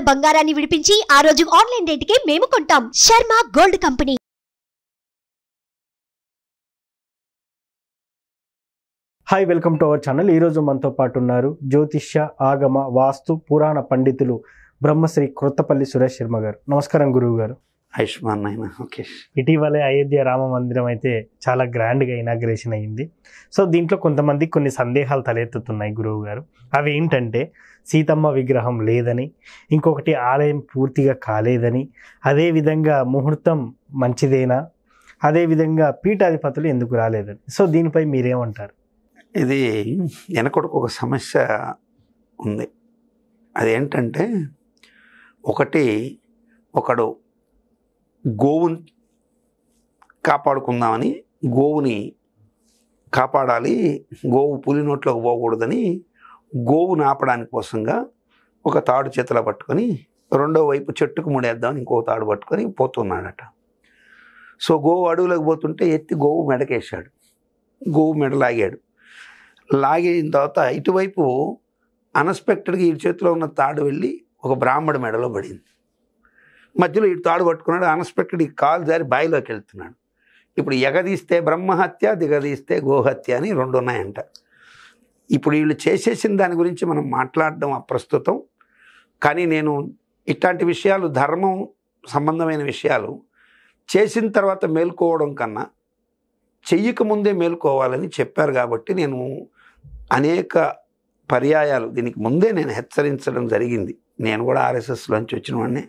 ఉన్న బంగారాన్ని విడిపించి ఆ రోజు ఆన్లైన్ రేటుకే మేము కొంటాం Sharma gold company hi welcome to our channel ఈరోజు మనతో పాటు ఉన్నారు జ్యోతిష్య ఆగమ వాస్తు పురాణ పండితులు బ్రహ్మశ్రీ కొత్తపల్లి సురేష్ శర్మ గారు నమస్కారం గురువు గారు ఆయుష్మాన్ అయినా ఓకే ఇటీవలే అయోధ్య రామ మందిరం అయితే చాలా గ్రాండ్గా ఇనాగ్రేషన్ అయ్యింది సో దీంట్లో కొంతమంది కొన్ని సందేహాలు తలెత్తుతున్నాయి గురువు గారు అవి ఏంటంటే సీతమ్మ విగ్రహం లేదని ఇంకొకటి ఆలయం పూర్తిగా కాలేదని అదేవిధంగా ముహూర్తం మంచిదేనా అదేవిధంగా పీఠాధిపతులు ఎందుకు రాలేదని సో దీనిపై మీరేమంటారు ఇది వెనకొడుకు ఒక సమస్య ఉంది అదేంటంటే ఒకటి ఒకడు గోవుని కాపాడుకుందామని గోవుని కాపాడాలి గోవు పులి నోట్లోకి పోకూడదని గోవు ఆపడానికి కోసంగా ఒక తాడు చేతిలో పట్టుకొని రెండో వైపు చెట్టుకు ముడేద్దామని ఇంకో తాడు పట్టుకొని పోతున్నాడట సో గోవు అడవులకు పోతుంటే ఎత్తి గోవు మెడకేశాడు గోవు మెడ లాగాడు లాగిన తర్వాత ఇటువైపు అన్ఎక్స్పెక్టెడ్గా ఈ చేతిలో ఉన్న తాడు వెళ్ళి ఒక బ్రాహ్మడు మెడలో పడింది మధ్యలో ఇటు తాడు పట్టుకున్నాడు అన్ఎక్స్పెక్టెడ్ ఈ కాలు జారి బాయిలోకి వెళ్తున్నాడు ఇప్పుడు ఎగదీస్తే బ్రహ్మహత్య దిగదీస్తే గోహత్య అని రెండు ఉన్నాయంట ఇప్పుడు వీళ్ళు చేసేసిన దాని గురించి మనం మాట్లాడడం అప్రస్తుతం కానీ నేను ఇట్లాంటి విషయాలు ధర్మం సంబంధమైన విషయాలు చేసిన తర్వాత మేల్కోవడం కన్నా ముందే మేల్కోవాలని చెప్పారు కాబట్టి నేను అనేక పర్యాయాలు దీనికి ముందే నేను హెచ్చరించడం జరిగింది నేను కూడా ఆర్ఎస్ఎస్లోంచి వచ్చిన వాడిని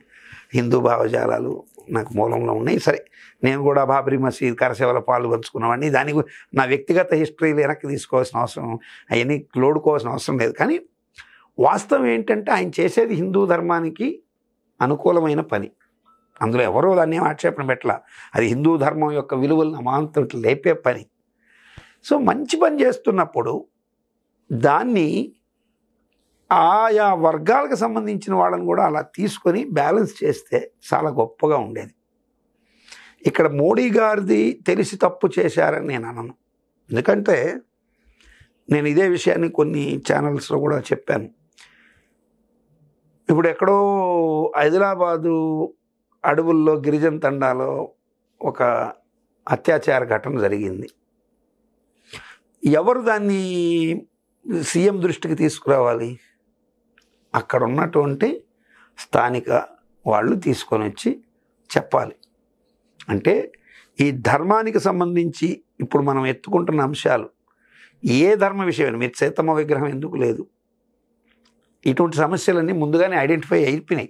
హిందూ భావజాలాలు నాకు మూలంలో ఉన్నాయి సరే నేను కూడా బాబరీ మసీద్ పాలు పంచుకున్నవాడిని దాని నా వ్యక్తిగత హిస్టరీలు వెనక్కి తీసుకోవాల్సిన అవసరం అవన్నీ లోడుకోవాల్సిన అవసరం లేదు కానీ వాస్తవం ఏంటంటే ఆయన చేసేది హిందూ ధర్మానికి అనుకూలమైన పని అందులో ఎవరో దాన్ని ఆక్షేపణ పెట్టాల అది హిందూ ధర్మం యొక్క విలువలను అమాంతం లేపే పని సో మంచి పని చేస్తున్నప్పుడు దాన్ని ఆయా వర్గాలకు సంబంధించిన వాళ్ళని కూడా అలా తీసుకొని బ్యాలెన్స్ చేస్తే చాలా గొప్పగా ఉండేది ఇక్కడ మోడీ గారిది తెలిసి తప్పు చేశారని నేను అనను ఎందుకంటే నేను ఇదే విషయాన్ని కొన్ని ఛానల్స్లో కూడా చెప్పాను ఇప్పుడు ఎక్కడో హైదరాబాదు అడవుల్లో గిరిజన తండాలో ఒక అత్యాచార ఘటన జరిగింది ఎవరు దాన్ని సీఎం దృష్టికి తీసుకురావాలి అక్కడ ఉన్నటువంటి స్థానిక వాళ్ళు తీసుకొని వచ్చి చెప్పాలి అంటే ఈ ధర్మానికి సంబంధించి ఇప్పుడు మనం ఎత్తుకుంటున్న అంశాలు ఏ ధర్మ విషయమైన మీరు సీతమ్మ విగ్రహం ఎందుకు లేదు ఇటువంటి సమస్యలన్నీ ముందుగానే ఐడెంటిఫై అయిపోయినాయి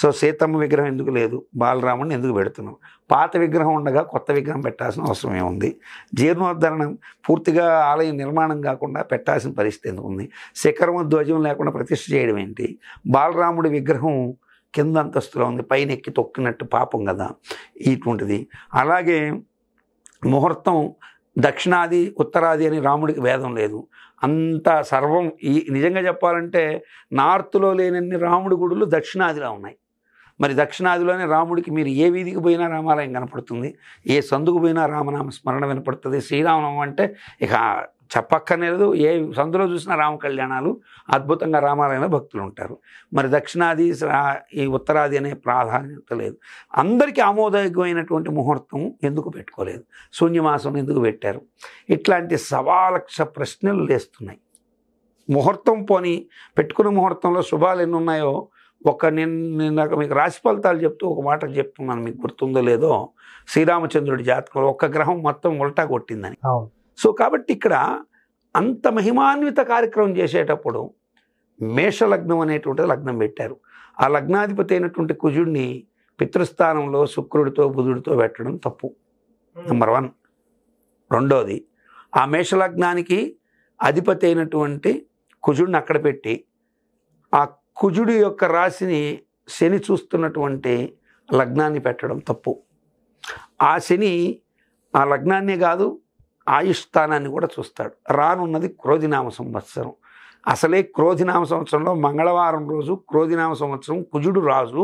సో సీతమ్మ విగ్రహం ఎందుకు లేదు బాలరాముడిని ఎందుకు పెడుతున్నాం పాత విగ్రహం ఉండగా కొత్త విగ్రహం పెట్టాల్సిన అవసరం ఏముంది జీర్ణోద్ధరణం పూర్తిగా ఆలయం నిర్మాణం కాకుండా పెట్టాల్సిన పరిస్థితి ఎందుకు ఉంది శిఖరం ధ్వజం లేకుండా ప్రతిష్ఠ చేయడం ఏంటి బాలరాముడి విగ్రహం కింద అంతస్తులో ఉంది పైన ఎక్కి తొక్కినట్టు పాపం కదా ఇటువంటిది అలాగే ముహూర్తం దక్షిణాది ఉత్తరాది అని రాముడికి భేదం లేదు అంత సర్వం ఈ నిజంగా చెప్పాలంటే నార్త్లో లేనన్ని రాముడి గుడులు దక్షిణాదిలో ఉన్నాయి మరి దక్షిణాదిలోనే రాముడికి మీరు ఏ వీధికి పోయినా రామాలయం కనపడుతుంది ఏ సందుకు పోయినా రామనామ స్మరణ వినపడుతుంది శ్రీరామనామం అంటే ఇక చెప్పక్కర్లేదు ఏ సందులో చూసిన రామ కళ్యాణాలు అద్భుతంగా రామాలయంలో భక్తులు ఉంటారు మరి దక్షిణాది ఈ ఉత్తరాది అనే ప్రాధాన్యత లేదు అందరికీ ఆమోదయోగ్యమైనటువంటి ముహూర్తం ఎందుకు పెట్టుకోలేదు శూన్యమాసం ఎందుకు పెట్టారు ఇట్లాంటి సవాలక్ష ప్రశ్నలు లేస్తున్నాయి ముహూర్తం పోని పెట్టుకున్న ముహూర్తంలో శుభాలు ఎన్ని ఉన్నాయో ఒక నేను నాకు మీకు రాశి ఫలితాలు చెప్తూ ఒక మాట చెప్తున్నాను మీకు గుర్తుందో లేదో శ్రీరామచంద్రుడి జాతకంలో ఒక్క గ్రహం మొత్తం ఉల్టా కొట్టిందని సో కాబట్టి ఇక్కడ అంత మహిమాన్విత కార్యక్రమం చేసేటప్పుడు మేషలగ్నం అనేటువంటి లగ్నం పెట్టారు ఆ లగ్నాధిపతి అయినటువంటి కుజుడిని పితృస్థానంలో శుక్రుడితో బుధుడితో పెట్టడం తప్పు నెంబర్ hmm. వన్ రెండోది ఆ మేషలగ్నానికి అధిపతి అయినటువంటి కుజుడిని అక్కడ పెట్టి ఆ కుజుడి యొక్క రాశిని శని చూస్తున్నటువంటి లగ్నాన్ని పెట్టడం తప్పు ఆ శని ఆ లగ్నాన్నే కాదు ఆయుష్స్థానాన్ని కూడా చూస్తాడు రానున్నది క్రోధినామ సంవత్సరం అసలే క్రోధినామ సంవత్సరంలో మంగళవారం రోజు క్రోధినామ సంవత్సరం కుజుడు రాజు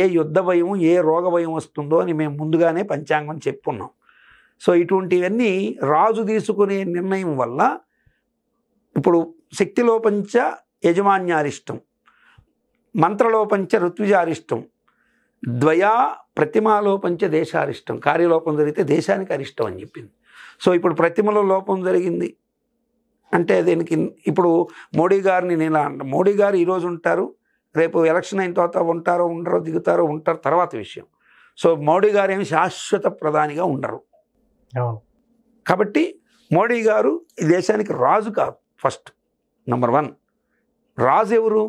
ఏ యుద్ధ భయం ఏ రోగ భయం వస్తుందో అని మేము ముందుగానే పంచాంగం చెప్పున్నాం సో ఇటువంటివన్నీ రాజు తీసుకునే నిర్ణయం వల్ల ఇప్పుడు శక్తిలోపంచ యజమాన్యారిష్టం మంత్రలోపంచ ఋత్విజారిష్టం ద్వయా ప్రతిమాలోపంచ దేశారిష్టం కార్యలోపం జరిగితే దేశానికి అరిష్టం అని చెప్పింది సో ఇప్పుడు ప్రతిమలో లోపం జరిగింది అంటే దీనికి ఇప్పుడు మోడీ గారిని నేను మోడీ గారు ఈరోజు ఉంటారు రేపు ఎలక్షన్ అయిన తర్వాత ఉంటారో ఉండరో దిగుతారో ఉంటారు తర్వాత విషయం సో మోడీ గారు ఏమి శాశ్వత ప్రధానిగా ఉండరు కాబట్టి మోడీ గారు ఈ దేశానికి రాజు కాదు ఫస్ట్ నంబర్ వన్ రాజు ఎవరు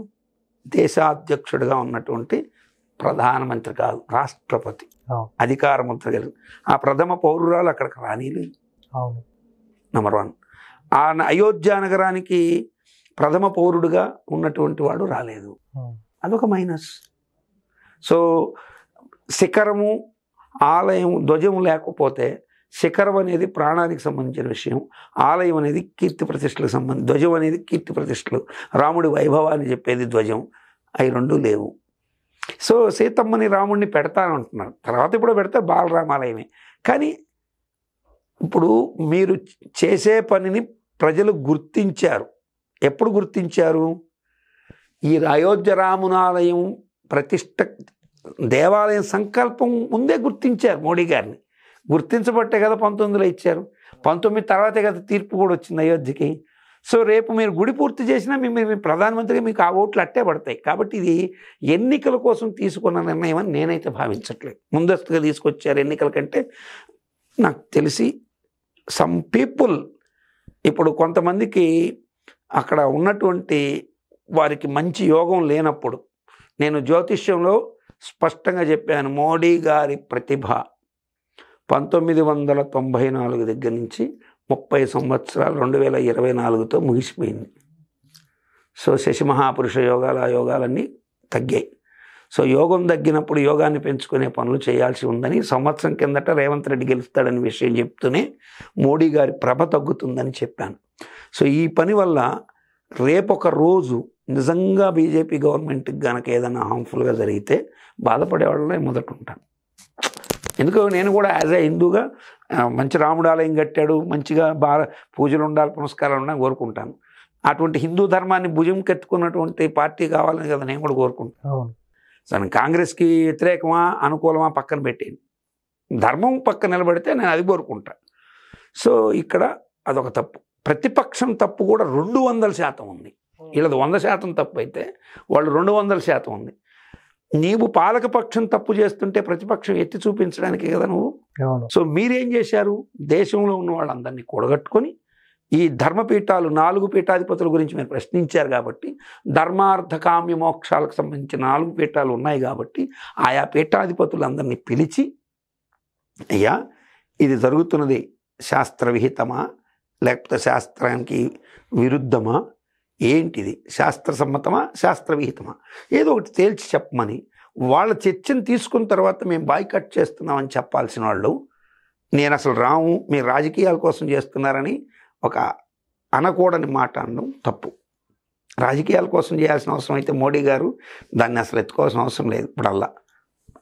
దేశాధ్యక్షుడిగా ఉన్నటువంటి ప్రధానమంత్రి కాదు రాష్ట్రపతి అధికారమంత్రి కలిగి ఆ ప్రథమ పౌరురాలు అక్కడికి రానిలేదు అవును నెంబర్ వన్ ఆ అయోధ్య నగరానికి ప్రథమ పౌరుడుగా ఉన్నటువంటి వాడు రాలేదు అదొక మైనస్ సో శిఖరము ఆలయం ధ్వజం లేకపోతే శిఖరం అనేది ప్రాణానికి సంబంధించిన విషయం ఆలయం అనేది కీర్తి ప్రతిష్టలకు సంబంధించి ధ్వజం అనేది కీర్తి ప్రతిష్టలు రాముడి వైభవాన్ని చెప్పేది ధ్వజం అవి రెండు లేవు సో సీతమ్మని రాముడిని పెడతానంటున్నారు తర్వాత ఇప్పుడు పెడితే బాలరామాలయమే కానీ ఇప్పుడు మీరు చేసే పనిని ప్రజలు గుర్తించారు ఎప్పుడు గుర్తించారు ఈ అయోధ్య రామునాలయం ప్రతిష్ట దేవాలయం సంకల్పం ముందే గుర్తించారు మోడీ గారిని గుర్తించబట్టే కదా పంతొమ్మిదిలో ఇచ్చారు పంతొమ్మిది తర్వాతే కదా తీర్పు కూడా వచ్చింది అయోధ్యకి సో రేపు మీరు గుడి పూర్తి చేసినా మీ మీ ప్రధానమంత్రిగా మీకు ఆ ఓట్లు అట్టే పడతాయి కాబట్టి ఇది ఎన్నికల కోసం తీసుకున్న నిర్ణయం అని నేనైతే భావించట్లేదు ముందస్తుగా తీసుకొచ్చారు ఎన్నికల కంటే నాకు తెలిసి సమ్ పీపుల్ ఇప్పుడు కొంతమందికి అక్కడ ఉన్నటువంటి వారికి మంచి యోగం లేనప్పుడు నేను జ్యోతిష్యంలో స్పష్టంగా చెప్పాను మోడీ గారి ప్రతిభ పంతొమ్మిది వందల తొంభై నాలుగు దగ్గర నుంచి ముప్పై సంవత్సరాలు రెండు వేల ఇరవై నాలుగుతో ముగిసిపోయింది సో శశి మహాపురుష యోగాలు ఆ యోగాలన్నీ తగ్గాయి సో యోగం తగ్గినప్పుడు యోగాన్ని పెంచుకునే పనులు చేయాల్సి ఉందని సంవత్సరం కిందట రేవంత్ రెడ్డి గెలుస్తాడని విషయం చెప్తూనే మోడీ గారి ప్రభ తగ్గుతుందని చెప్పాను సో ఈ పని వల్ల రేపొక రోజు నిజంగా బీజేపీ గవర్నమెంట్కి కనుక ఏదైనా హార్మ్ఫుల్గా జరిగితే బాధపడేవాళ్ళే మొదట ఉంటాను ఎందుకు నేను కూడా యాజ్ ఏ హిందూగా మంచి రాముడు ఆలయం కట్టాడు మంచిగా బాగా పూజలు ఉండాలి పునస్కారాలు ఉండాలని కోరుకుంటాను అటువంటి హిందూ ధర్మాన్ని భుజం కెత్తుకున్నటువంటి పార్టీ కావాలని కదా నేను కూడా కోరుకుంటాను సరే కాంగ్రెస్కి వ్యతిరేకమా అనుకూలమా పక్కన పెట్టింది ధర్మం పక్కన నిలబడితే నేను అది కోరుకుంటా సో ఇక్కడ అదొక తప్పు ప్రతిపక్షం తప్పు కూడా రెండు వందల శాతం ఉంది వీళ్ళది వంద శాతం తప్పు అయితే వాళ్ళు రెండు వందల శాతం ఉంది నీవు పాలకపక్షం తప్పు చేస్తుంటే ప్రతిపక్షం ఎత్తి చూపించడానికి కదా నువ్వు సో మీరేం చేశారు దేశంలో ఉన్న వాళ్ళందరినీ కూడగట్టుకొని ఈ ధర్మపీఠాలు నాలుగు పీఠాధిపతుల గురించి మీరు ప్రశ్నించారు కాబట్టి ధర్మార్థ కామ్య మోక్షాలకు సంబంధించిన నాలుగు పీఠాలు ఉన్నాయి కాబట్టి ఆయా పీఠాధిపతులందరినీ పిలిచి అయ్యా ఇది జరుగుతున్నది శాస్త్ర విహితమా లేకపోతే శాస్త్రానికి విరుద్ధమా ఏంటిది శాస్త్ర సమ్మతమా శాస్త్రవిహితమా ఏదో ఒకటి తేల్చి చెప్పమని వాళ్ళ చర్చను తీసుకున్న తర్వాత మేము బాయ్కట్ చేస్తున్నామని చెప్పాల్సిన వాళ్ళు నేను అసలు రాము మీరు రాజకీయాల కోసం చేస్తున్నారని ఒక అనకూడని మాట అనడం తప్పు రాజకీయాల కోసం చేయాల్సిన అవసరం అయితే మోడీ గారు దాన్ని అసలు ఎత్తుకోవాల్సిన అవసరం లేదు ఇప్పుడల్లా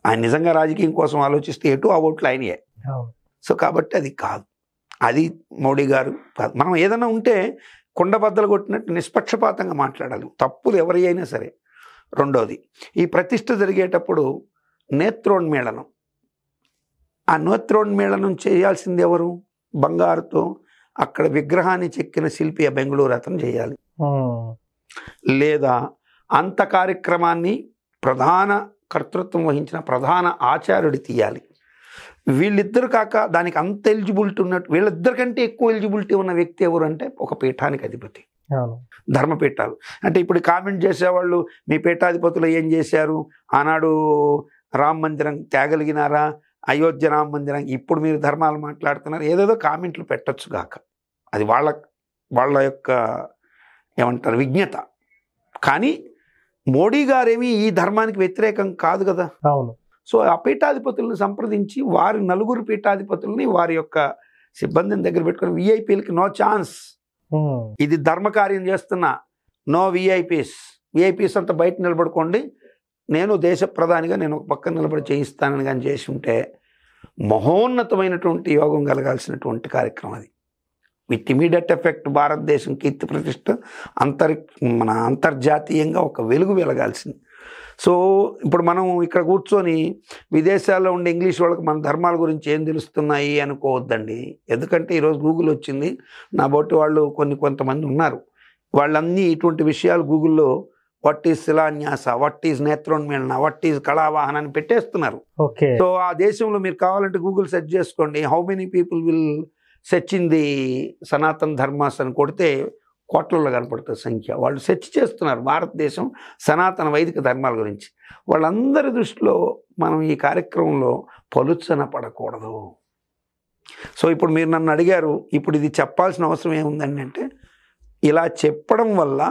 ఆయన నిజంగా రాజకీయం కోసం ఆలోచిస్తే ఎటు ఆ ఓట్లు ఆయనయే సో కాబట్టి అది కాదు అది మోడీ గారు మనం ఏదైనా ఉంటే కుండబద్దలు కొట్టినట్టు నిష్పక్షపాతంగా మాట్లాడాలి తప్పులు ఎవరి అయినా సరే రెండోది ఈ ప్రతిష్ట జరిగేటప్పుడు నేత్రోన్మేళనం ఆ నేత్రోన్మేళనం చేయాల్సింది ఎవరు బంగారుతో అక్కడ విగ్రహాన్ని చెక్కిన శిల్పి ఆ బెంగళూరు అతను చేయాలి లేదా అంత కార్యక్రమాన్ని ప్రధాన కర్తృత్వం వహించిన ప్రధాన ఆచార్యుడి తీయాలి వీళ్ళిద్దరు కాక దానికి అంత ఎలిజిబిలిటీ ఉన్నట్టు వీళ్ళిద్దరికంటే ఎక్కువ ఎలిజిబిలిటీ ఉన్న వ్యక్తి ఎవరు అంటే ఒక పీఠానికి అధిపతి ధర్మపీఠాలు అంటే ఇప్పుడు కామెంట్ చేసేవాళ్ళు మీ పీఠాధిపతులు ఏం చేశారు ఆనాడు రామ మందిరం తేగలిగినారా అయోధ్య రామ మందిరం ఇప్పుడు మీరు ధర్మాలు మాట్లాడుతున్నారు ఏదేదో కామెంట్లు పెట్టచ్చు కాక అది వాళ్ళ వాళ్ళ యొక్క ఏమంటారు విజ్ఞత కానీ మోడీ గారేమి ఈ ధర్మానికి వ్యతిరేకం కాదు కదా అవును సో ఆ పీఠాధిపతులను సంప్రదించి వారి నలుగురు పీఠాధిపతుల్ని వారి యొక్క సిబ్బందిని దగ్గర పెట్టుకుని విఐపీలకి నో ఛాన్స్ hmm. ఇది ధర్మకార్యం చేస్తున్న నో విఐపీస్ విఐపీస్ అంతా బయట నిలబడుకోండి నేను దేశ ప్రధానిగా నేను ఒక పక్కన నిలబడి చేయిస్తానని కానీ చేసి ఉంటే మహోన్నతమైనటువంటి యోగం కలగాల్సినటువంటి కార్యక్రమం అది విత్ ఇమీడియట్ ఎఫెక్ట్ భారతదేశం కీర్తి ప్రతిష్ట అంతర్ మన అంతర్జాతీయంగా ఒక వెలుగు వెలగాల్సింది సో ఇప్పుడు మనం ఇక్కడ కూర్చొని విదేశాల్లో ఉండే ఇంగ్లీష్ వాళ్ళకి మన ధర్మాల గురించి ఏం తెలుస్తున్నాయి అనుకోవద్దండి ఎందుకంటే ఈరోజు గూగుల్ వచ్చింది నా బట్టి వాళ్ళు కొన్ని కొంతమంది ఉన్నారు వాళ్ళన్నీ ఇటువంటి విషయాలు గూగుల్లో వట్ ఈజ్ శిలాన్యాస వట్ ఈజ్ నేత్రోన్మీలన వట్ ఈజ్ కళావాహన అని పెట్టేస్తున్నారు సో ఆ దేశంలో మీరు కావాలంటే గూగుల్ సెర్చ్ చేసుకోండి how many people will search in the Sanatan dharmas అని కొడితే కోట్లలో కనపడుతుంది సంఖ్య వాళ్ళు సెర్చ్ చేస్తున్నారు భారతదేశం సనాతన వైదిక ధర్మాల గురించి వాళ్ళందరి దృష్టిలో మనం ఈ కార్యక్రమంలో పలుచన పడకూడదు సో ఇప్పుడు మీరు నన్ను అడిగారు ఇప్పుడు ఇది చెప్పాల్సిన అవసరం ఏముందండి అంటే ఇలా చెప్పడం వల్ల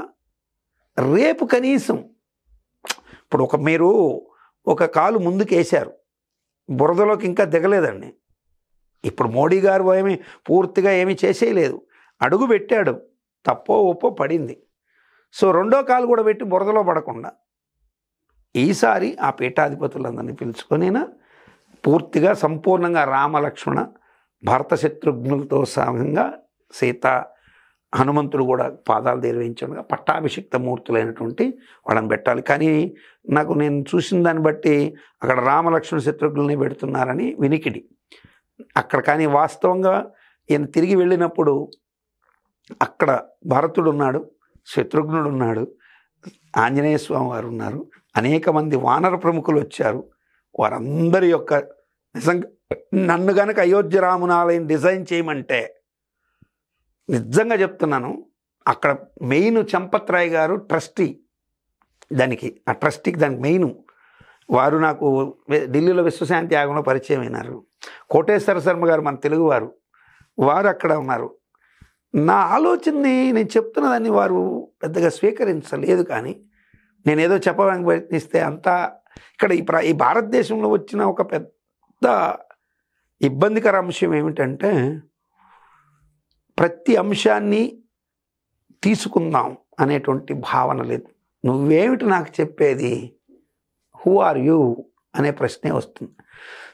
రేపు కనీసం ఇప్పుడు ఒక మీరు ఒక కాలు ముందుకేశారు బురదలోకి ఇంకా దిగలేదండి ఇప్పుడు మోడీ గారు ఏమి పూర్తిగా ఏమీ చేసేయలేదు అడుగు పెట్టాడు తప్పో ఒప్పో పడింది సో రెండో కాలు కూడా పెట్టి బురదలో పడకుండా ఈసారి ఆ పీఠాధిపతులందరినీ పిలుచుకొనినా పూర్తిగా సంపూర్ణంగా రామలక్ష్మణ భరత శత్రుఘ్నులతో సహంగా సీత హనుమంతుడు కూడా పాదాలు నిర్వహించడంగా పట్టాభిషిక్త మూర్తులైనటువంటి వాళ్ళని పెట్టాలి కానీ నాకు నేను చూసిన దాన్ని బట్టి అక్కడ రామలక్ష్మణ శత్రుఘ్నుల్ని పెడుతున్నారని వినికిడి అక్కడ కానీ వాస్తవంగా ఈయన తిరిగి వెళ్ళినప్పుడు అక్కడ భరతుడు ఉన్నాడు శత్రుఘ్నుడు ఉన్నాడు ఆంజనేయ స్వామి వారు ఉన్నారు అనేక మంది వానర ప్రముఖులు వచ్చారు వారందరి యొక్క నిజంగా నన్ను గనక అయోధ్య రామునాలయం డిజైన్ చేయమంటే నిజంగా చెప్తున్నాను అక్కడ మెయిన్ చంపత్రాయ్ గారు ట్రస్టీ దానికి ఆ ట్రస్టీకి దానికి మెయిన్ వారు నాకు ఢిల్లీలో విశ్వశాంతి యాగంలో పరిచయం అయినారు కోటేశ్వర శర్మ గారు మన తెలుగువారు వారు అక్కడ ఉన్నారు నా ఆలోచనని నేను చెప్తున్న దాన్ని వారు పెద్దగా స్వీకరించలేదు కానీ నేనేదో చెప్పడానికి ప్రయత్నిస్తే అంతా ఇక్కడ ఈ ఈ భారతదేశంలో వచ్చిన ఒక పెద్ద ఇబ్బందికర అంశం ఏమిటంటే ప్రతి అంశాన్ని తీసుకుందాం అనేటువంటి భావన లేదు నువ్వేమిటి నాకు చెప్పేది హూ ఆర్ యూ అనే ప్రశ్నే వస్తుంది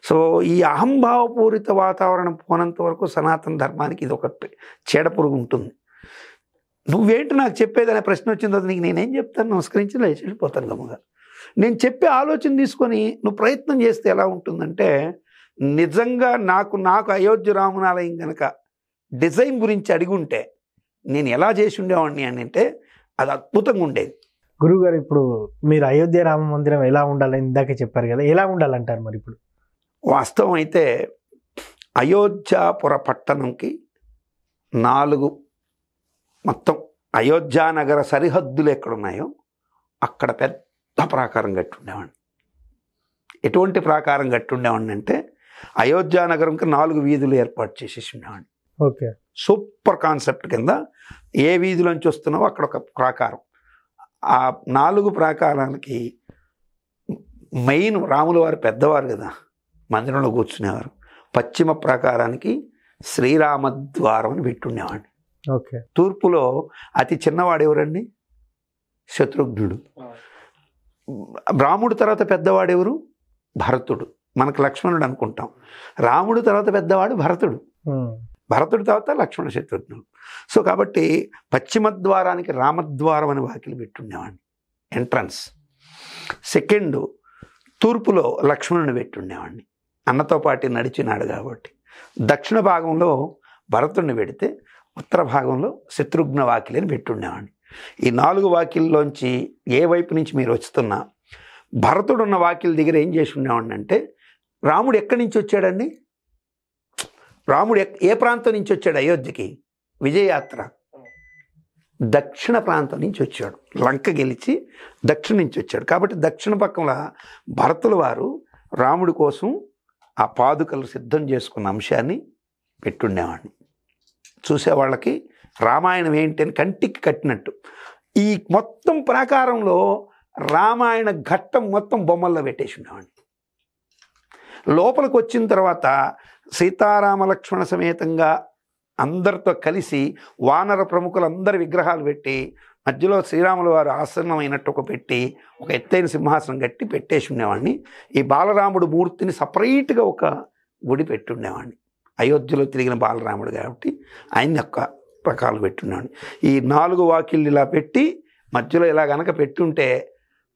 సో ఈ అహంభావపూరిత వాతావరణం పోనంత వరకు సనాతన ధర్మానికి ఇది ఒక చీడ పురుగు ఉంటుంది నువ్వేంటి నాకు చెప్పేది అనే ప్రశ్న వచ్చిన తర్వాత నీకు నేనేం చెప్తాను నమస్కరించి లేచి వెళ్ళిపోతాను గమ్మగారు నేను చెప్పే ఆలోచన తీసుకొని నువ్వు ప్రయత్నం చేస్తే ఎలా ఉంటుందంటే నిజంగా నాకు నాకు అయోధ్య రామనాలయం కనుక డిజైన్ గురించి అడిగుంటే నేను ఎలా చేసి ఉండేవాడిని అని అంటే అది అద్భుతంగా ఉండేది గురువుగారు ఇప్పుడు మీరు అయోధ్య రామ మందిరం ఎలా ఉండాలని ఇందాక చెప్పారు కదా ఎలా ఉండాలంటారు మరి ఇప్పుడు వాస్తవం అయితే అయోధ్యాపుర పట్టణంకి నాలుగు మొత్తం అయోధ్యానగర సరిహద్దులు ఎక్కడున్నాయో అక్కడ పెద్ద ప్రాకారం కట్టుండేవాడిని ఎటువంటి ప్రాకారం కట్టుండేవాడిని అంటే అయోధ్యానగరంకి నాలుగు వీధులు ఏర్పాటు చేసేసి ఉండేవాడిని ఓకే సూపర్ కాన్సెప్ట్ కింద ఏ వీధిలోంచి వస్తున్నావో అక్కడ ఒక ప్రాకారం ఆ నాలుగు ప్రాకారానికి మెయిన్ రాముల వారు పెద్దవారు కదా మందిరంలో కూర్చునేవారు పశ్చిమ ప్రాకారానికి శ్రీరామద్వారం అని పెట్టుండేవాడిని ఓకే తూర్పులో అతి చిన్నవాడు ఎవరండి శత్రుఘ్నుడు బ్రాహ్ముడు తర్వాత పెద్దవాడు ఎవరు భరతుడు మనకు లక్ష్మణుడు అనుకుంటాం రాముడు తర్వాత పెద్దవాడు భరతుడు భరతుడు తర్వాత లక్ష్మణ శత్రుఘ్నుడు సో కాబట్టి పశ్చిమ ద్వారానికి రామద్వారం అని వాకిలి పెట్టుండేవాడిని ఎంట్రన్స్ సెకండ్ తూర్పులో లక్ష్మణుని పెట్టుండేవాడిని అన్నతో పాటు నడిచినాడు కాబట్టి దక్షిణ భాగంలో భరతుడిని పెడితే ఉత్తర భాగంలో శత్రుఘ్న వాకిలిని పెట్టుండేవాడిని ఈ నాలుగు వాకిల్లోంచి ఏ వైపు నుంచి మీరు వచ్చుతున్నా భరతుడు ఉన్న దగ్గర ఏం చేసి ఉండేవాడిని అంటే రాముడు ఎక్కడి నుంచి వచ్చాడండి రాముడు ఏ ప్రాంతం నుంచి వచ్చాడు అయోధ్యకి విజయయాత్ర దక్షిణ ప్రాంతం నుంచి వచ్చాడు లంక గెలిచి దక్షిణ నుంచి వచ్చాడు కాబట్టి దక్షిణ పక్కన భరతుల వారు రాముడి కోసం ఆ పాదుకలు సిద్ధం చేసుకున్న అంశాన్ని పెట్టుండేవాడిని చూసేవాళ్ళకి రామాయణం ఏంటి అని కంటికి కట్టినట్టు ఈ మొత్తం ప్రాకారంలో రామాయణ ఘట్టం మొత్తం బొమ్మల్లో పెట్టేసి ఉండేవాడిని లోపలికి వచ్చిన తర్వాత సీతారామ లక్ష్మణ సమేతంగా అందరితో కలిసి వానర ప్రముఖులందరి విగ్రహాలు పెట్టి మధ్యలో శ్రీరాముల వారు అయినట్టు ఒక పెట్టి ఒక ఎత్తైన సింహాసనం కట్టి పెట్టేసి ఉండేవాడిని ఈ బాలరాముడు మూర్తిని సపరేట్గా ఒక గుడి పెట్టుండేవాడిని అయోధ్యలో తిరిగిన బాలరాముడు కాబట్టి ఆయన యొక్క రకాలు పెట్టున్నాడు ఈ నాలుగు వాకిళ్ళు ఇలా పెట్టి మధ్యలో ఇలా గనక పెట్టుంటే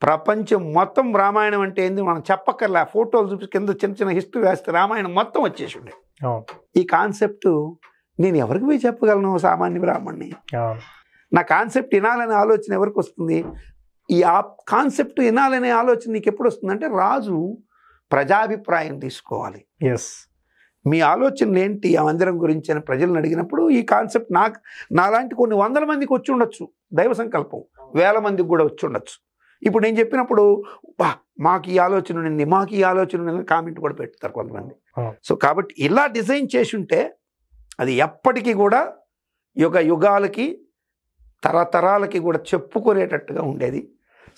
ప్రపంచం మొత్తం రామాయణం అంటే ఏంది మనం చెప్పక్కర్లే ఫోటోలు చూపి కింద చిన్న చిన్న హిస్టరీ వేస్తే రామాయణం మొత్తం వచ్చేసి ఉండే ఈ కాన్సెప్ట్ నేను ఎవరికి పోయి చెప్పగలను సామాన్య బ్రాహ్మణ్ణి నా కాన్సెప్ట్ వినాలనే ఆలోచన ఎవరికి వస్తుంది ఈ ఆ కాన్సెప్ట్ వినాలనే ఆలోచన నీకు ఎప్పుడు అంటే రాజు ప్రజాభిప్రాయం తీసుకోవాలి ఎస్ మీ ఆలోచనలు ఏంటి ఆ మందిరం గురించి అని ప్రజలను అడిగినప్పుడు ఈ కాన్సెప్ట్ నాకు నాలాంటి కొన్ని వందల మందికి వచ్చి ఉండొచ్చు దైవ సంకల్పం వేల మందికి కూడా వచ్చి ఉండొచ్చు ఇప్పుడు నేను చెప్పినప్పుడు బా మాకు ఈ ఆలోచన ఉండింది మాకు ఈ ఆలోచన ఉండింది కామెంట్ కూడా పెడతారు కొంతమంది సో కాబట్టి ఇలా డిజైన్ చేసి ఉంటే అది ఎప్పటికీ కూడా యుగ యుగాలకి తరతరాలకి కూడా చెప్పుకునేటట్టుగా ఉండేది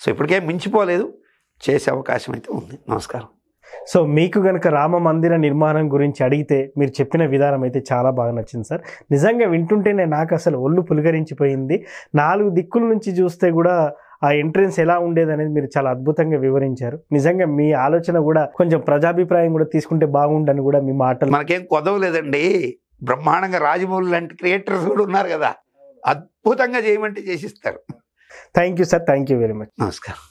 సో ఇప్పటికే మించిపోలేదు చేసే అవకాశం అయితే ఉంది నమస్కారం సో మీకు కనుక రామ మందిర నిర్మాణం గురించి అడిగితే మీరు చెప్పిన విధానం అయితే చాలా బాగా నచ్చింది సార్ నిజంగా వింటుంటేనే నాకు అసలు ఒళ్ళు పులిగరించిపోయింది నాలుగు దిక్కుల నుంచి చూస్తే కూడా ఆ ఎంట్రెన్స్ ఎలా ఉండేది మీరు చాలా అద్భుతంగా వివరించారు నిజంగా మీ ఆలోచన కూడా కొంచెం ప్రజాభిప్రాయం కూడా తీసుకుంటే బాగుండని కూడా మీ మాటలు మనకేం కొదవలేదండి బ్రహ్మాండంగా రాజమౌళి లాంటి క్రియేటర్స్ కూడా ఉన్నారు కదా అద్భుతంగా చేయమంటే చేసిస్తారు thank you sir thank you very much నమస్కారం